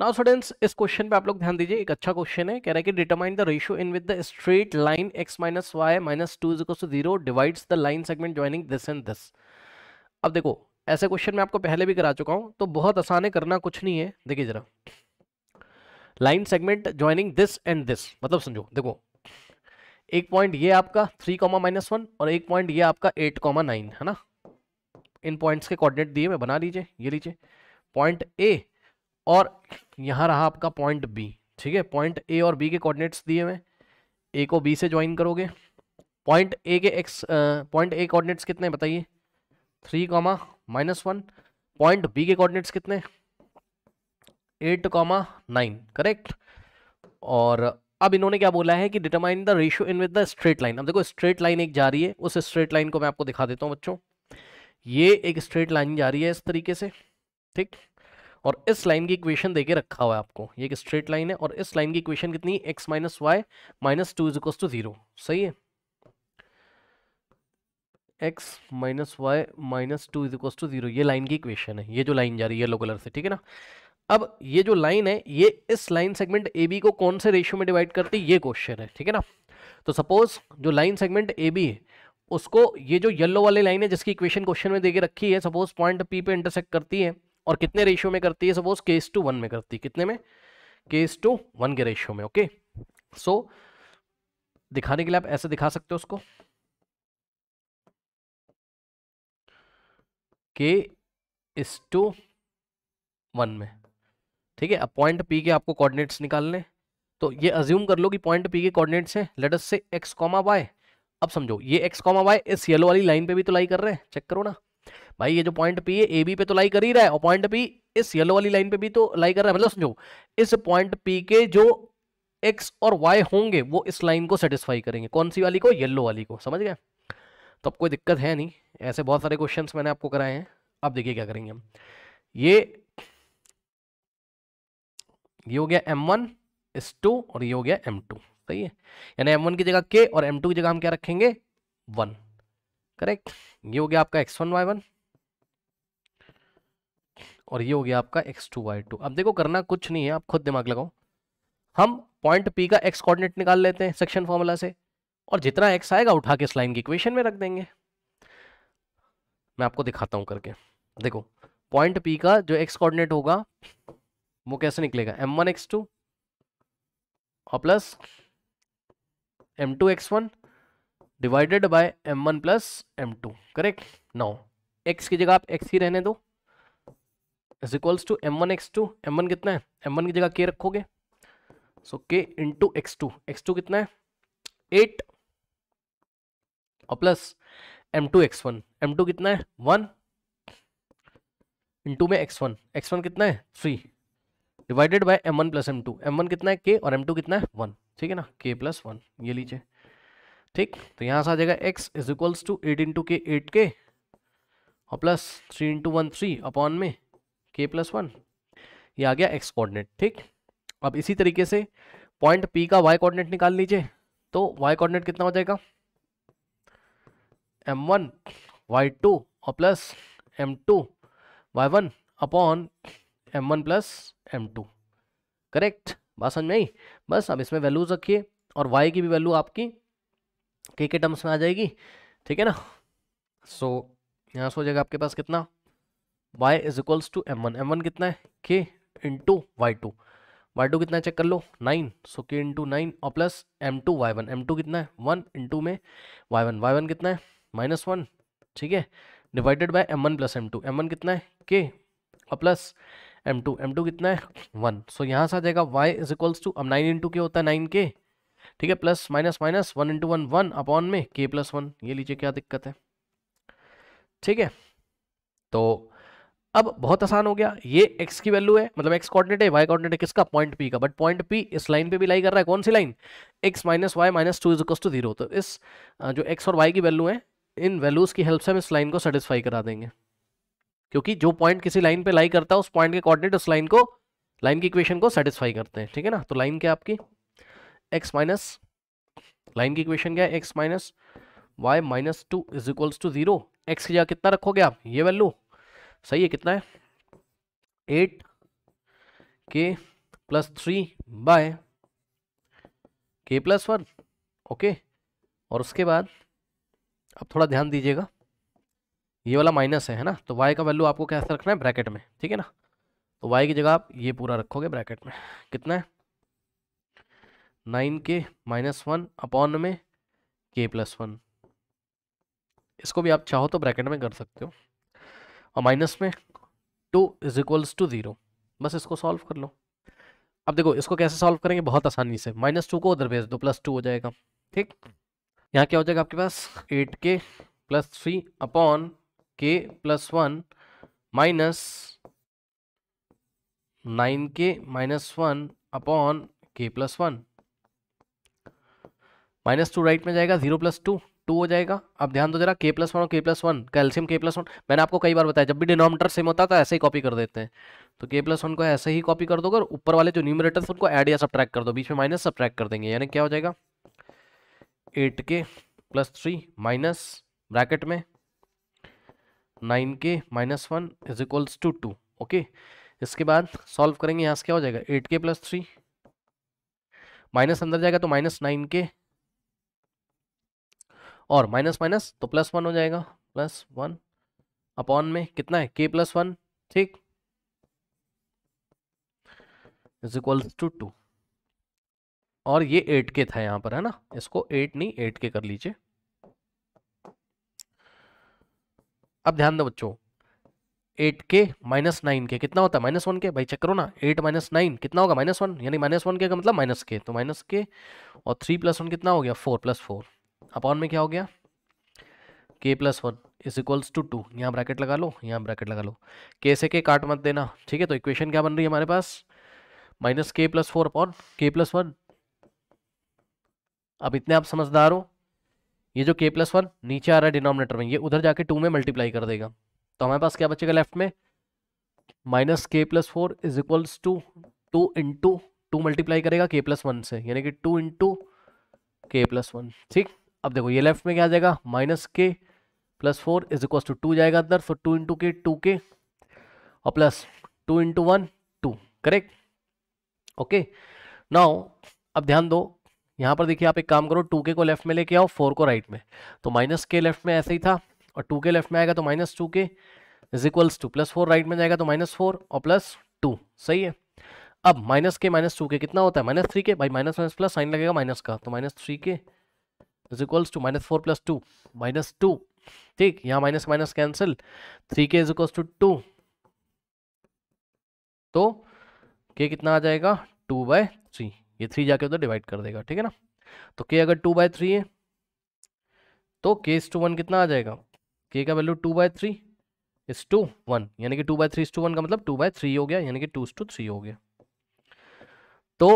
now students इस question पे आप लोग ध्यान दीजिए एक अच्छा क्वेश्चन है कह रहा है कि determine the ratio in with the straight line X minus Y minus two is to zero divides the line segment joining this and this अब देखो ऐसे क्वेश्चन मैं आपको पहले भी करा चुका हूँ तो बहुत आसान है करना कुछ नहीं है देखिए जरा line segment joining this and this मतलब समझो देखो एक पॉइंट ये आपका थ्री कॉमा माइनस वन और एक पॉइंट ये आपका एट कॉमा नाइन है ना इन पॉइंट्स के कोऑर्डिनेट दिए मैं बना लीजिए ये लीजिए पॉइंट ए और यहाँ रहा आपका पॉइंट बी ठीक है पॉइंट ए और बी के कोऑर्डिनेट्स दिए हुए ए को बी से ज्वाइन करोगे पॉइंट ए के एक्स पॉइंट ए कोऑर्डिनेट्स कितने बताइए three comma minus one point B के कोऑर्डिनेट्स कितने एट कॉमा नाइन करेक्ट और अब इन्होंने क्या बोला है कि determine the ratio in with the straight line अब देखो स्ट्रेट लाइन एक जा रही है उस स्ट्रेट लाइन को मैं आपको दिखा देता हूँ बच्चों ये एक स्ट्रेट लाइन जा रही है इस तरीके से ठीक और इस लाइन की इक्वेशन देके रखा हुआ है आपको ये एक स्ट्रेट लाइन है और इस लाइन की इक्वेशन कितनी x minus Y minus two is equal to zero सही है x minus Y minus two is equal to zero ये लाइन की इक्वेशन है ये जो लाइन जा रही है येलो कलर से ठीक है ना अब ये जो लाइन है ये इस लाइन सेगमेंट ए बी को कौन से रेशियो में डिवाइड करती है ये क्वेश्चन है ठीक है ना तो सपोज जो लाइन सेगमेंट ए बी है उसको ये जो येलो वाली लाइन है जिसकी इक्वेशन क्वेश्चन में देके रखी है सपोज पॉइंट पी पे इंटरसेक्ट करती है और कितने रेशियो में करती है सपोज केस टू वन में करती है कितने में केस टू वन के रेशियो में ओके सो so, दिखाने के लिए आप ऐसे दिखा सकते हो उसको के इस टू वन में ठीक है अब पॉइंट पी के आपको कोऑर्डिनेट्स निकालने तो ये अज्यूम कर लो कि पॉइंट पी के कोऑर्डिनेट्स हैं let us say x comma y अब समझो ये एक्स कॉमा वाई इस येलो वाली लाइन पे भी तो लाई कर रहे हैं चेक करो ना भाई ये जो पॉइंट पी है ए बी पे तो लाई कर ही रहा है और पॉइंट पी इस येलो वाली लाइन पे भी तो लाई कर रहा है मतलब समझो इस पॉइंट पी के जो एक्स और वाई होंगे वो इस लाइन को सेटिस्फाई करेंगे कौन सी वाली को येलो वाली को समझ गए तो अब कोई दिक्कत है नहीं ऐसे बहुत सारे क्वेश्चन मैंने आपको कराए हैं अब देखिए क्या करेंगे हम ये ये हो गया एम वन एस टू और ये हो गया एम टू सही है यानी एम वन की जगह के और एम टू की जगह हम क्या रखेंगे वन करेक्ट ये हो गया आपका एक्स वन वाई वन और ये हो गया आपका एक्स टू वाई टू अब देखो करना कुछ नहीं है आप खुद दिमाग लगाओ हम पॉइंट पी का एक्स कोऑर्डिनेट निकाल लेते हैं सेक्शन फॉर्मूला से और जितना एक्स आएगा उठा के इस लाइन की इक्वेशन में रख देंगे मैं आपको दिखाता हूं करके देखो पॉइंट पी का जो एक्स कोऑर्डिनेट होगा वो कैसे निकलेगा एम वन एक्स टू और plus m two x one divided by m one plus m two correct now x की जगह आप एक्स ही रहने दो is equals to m one x two m one कितना है एम वन की जगह के रखोगे so k into x two x two कितना है एट और plus m two x one m two कितना है वन इंटू में एक्स वन एक्स वन कितना है three divided by m one plus m two m one कितना है के और एम टू कितना है वन ठीक है ना के प्लस वन ये लीजिए ठीक तो यहाँ से आ जाएगा x is equals to eight into k eight k और plus three into one three upon में के प्लस वन ये आ गया एक्स कोऑर्डिनेट ठीक अब इसी तरीके से पॉइंट पी का वाई कोऑर्डिनेट निकाल लीजिए तो वाई कोऑर्डिनेट कितना हो जाएगा एम वन वाई टू और plus m two y one upon m one plus m two correct बात समझ में आई बस अब इसमें वैल्यूज रखिए और वाई की भी वैल्यू आपकी के के टर्म्स में आ जाएगी ठीक है ना सो so, यहाँ से हो जाएगा आपके पास कितना y is equals to m one m one कितना है k into y two y two कितना चेक कर लो nine so k into nine और plus m two y one m two कितना है वन इन टू में वाई वन वाई वन कितना है माइनस वन ठीक है divided by m one plus m two m one कितना है के और plus m two m two कितना है वन सो so, यहाँ से आ जाएगा y इज इक्वल्स टू अब नाइन इंटू के होता है नाइन के ठीक है plus minus minus one into one one upon में के प्लस वन ये लीजिए क्या दिक्कत है ठीक है तो अब बहुत आसान हो गया ये x की वैल्यू है मतलब x कॉर्डिनेट है y कॉर्डिनेट है किसका पॉइंट p का बट पॉइंट p इस लाइन पे भी लाई कर रहा है कौन सी line x minus Y minus two is equals to zero तो इस जो x और y की वैल्यू है इन वैल्यूज़ की हेल्प से हम इस लाइन को सेटिस्फाई करा देंगे क्योंकि जो पॉइंट किसी लाइन पे लाई करता है उस पॉइंट के कॉर्डिनेट उस लाइन को लाइन की इक्वेशन को सेटिस्फाई करते हैं ठीक है ना तो लाइन क्या आपकी एक्स माइनस लाइन की इक्वेशन क्या है x minus Y minus two is equals to zero x की जगह कितना रखोगे आप ये वैल्यू सही है कितना है eight k plus three by k plus one okay और उसके बाद अब थोड़ा ध्यान दीजिएगा ये वाला माइनस है है ना तो वाई का वैल्यू आपको कैसे रखना है ब्रैकेट में ठीक है ना तो वाई की जगह आप ये पूरा रखोगे ब्रैकेट में कितना है nine k minus one upon में के प्लस वन इसको भी आप चाहो तो ब्रैकेट में कर सकते हो और माइनस में two is equals to zero बस इसको सॉल्व कर लो अब देखो इसको कैसे सॉल्व करेंगे बहुत आसानी से माइनस टू को उधर भेज दो प्लस टू हो जाएगा ठीक यहाँ क्या हो जाएगा आपके पास eight k plus three upon k plus one minus nine k minus one upon k plus one minus two right में जाएगा जीरो प्लस टू टू हो जाएगा अब ध्यान दो जरा के प्लस वन और k plus one calcium k plus one मैंने आपको कई बार बताया जब भी डिनोमीटर सेम होता है तो ऐसे ही कॉपी कर देते हैं तो के प्लस वन को ऐसे ही कॉपी कर दो ऊपर वाले जो न्यूमरेटर्स उनको ऐड या सब कर दो बीच में माइनस सब कर देंगे यानी क्या हो जाएगा eight k plus three minus bracket में nine k minus one is equals to two okay इसके बाद सॉल्व करेंगे यहाँ से क्या हो जाएगा eight k plus three minus अंदर जाएगा तो माइनस नाइन के और माइनस माइनस तो प्लस वन हो जाएगा प्लस वन अपॉन में कितना है के प्लस वन ठीक इज इक्वल्स टू टू और ये एट के था यहां पर है ना इसको एट नहीं एट के कर लीजिए अब ध्यान दो बच्चों एट के माइनस नाइन के कितना होता है माइनस वन के भाई चेक करो ना एट माइनस नाइन कितना होगा माइनस वन यानी माइनस वन के का मतलब माइनस के तो माइनस के और थ्री प्लस वन कितना हो गया फोर प्लस फोर अपॉन में क्या हो गया k plus one is equals to two यहाँ ब्रैकेट लगा लो यहाँ ब्रैकेट लगा लो के से के काट मत देना ठीक है तो इक्वेशन क्या बन रही है हमारे पास minus k plus four upon k plus one अब इतने आप समझदार हो ये जो के प्लस वन नीचे आ रहा है डिनोमिनेटर में ये उधर जाके टू में मल्टीप्लाई कर देगा तो हमारे पास क्या बचेगा लेफ्ट में minus k plus four is equals to two into two multiply करेगा के प्लस वन से यानी कि two into k plus one ठीक अब देखो ये लेफ्ट में क्या आ जाएगा minus k plus four is equal to two जाएगा अंदर so two into k two k और plus two into one two correct okay now अब ध्यान दो यहाँ पर देखिए आप एक काम करो टू के को लेफ्ट में लेके आओ फोर को राइट में तो माइनस के लेफ्ट में ऐसे ही था और टू के लेफ्ट में आएगा तो minus two k is equals to plus four right में जाएगा तो माइनस फोर और प्लस टू सही है अब माइनस के माइनस टू के कितना होता है माइनस थ्री के भाई माइनस माइनस प्लस साइन लगेगा माइनस का तो minus three k is equals to minus four plus two minus two ठीक यहाँ minus minus cancel three k is equals to two तो के कितना आ जाएगा टू बाय थ्री ये थ्री जाके उधर डिवाइड कर देगा ठीक है ना तो के अगर टू बाय थ्री है तो के इज टू वन कितना आ जाएगा के का value two by three is to one यानी कि two by three is to one का मतलब टू बाय थ्री हो गया यानी कि टू इज टू थ्री हो गया तो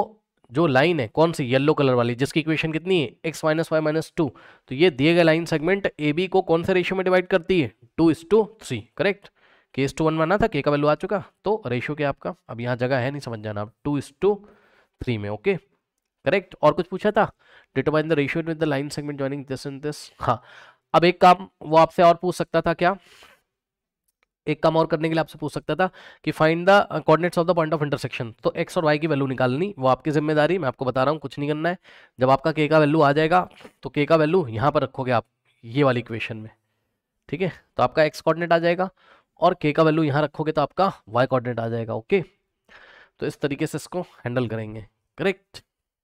जो लाइन है कौन सी येलो कलर वाली जिसकी इक्वेशन कितनी है x minus Y minus two तो ये दिए गए लाइन सेगमेंट ए बी को कौन से रेशियो में डिवाइड करती है to is to three correct के इस टू वन माना था के का वैल्यू आ चुका तो रेशियो क्या आपका अब यहाँ जगह है नहीं समझ जाना आप टू इस टू थ्री में ओके करेक्ट और कुछ पूछा था determine the ratio with the line segment joining this and this हाँ अब एक काम वो आपसे और पूछ सकता था क्या एक काम और करने के लिए आपसे पूछ सकता था कि find the coordinates of the point of intersection तो एक्स और वाई की वैल्यू निकालनी वो आपकी जिम्मेदारी मैं आपको बता रहा हूँ कुछ नहीं करना है जब आपका के का वैल्यू आ जाएगा तो के का वैल्यू यहाँ पर रखोगे आप ये वाली इक्वेशन में ठीक है तो आपका एक्स कॉर्डिनेट आ जाएगा और के का वैल्यू यहाँ रखोगे तो आपका वाई कॉर्डिनेट आ जाएगा ओके तो इस तरीके से इसको हैंडल करेंगे करेक्ट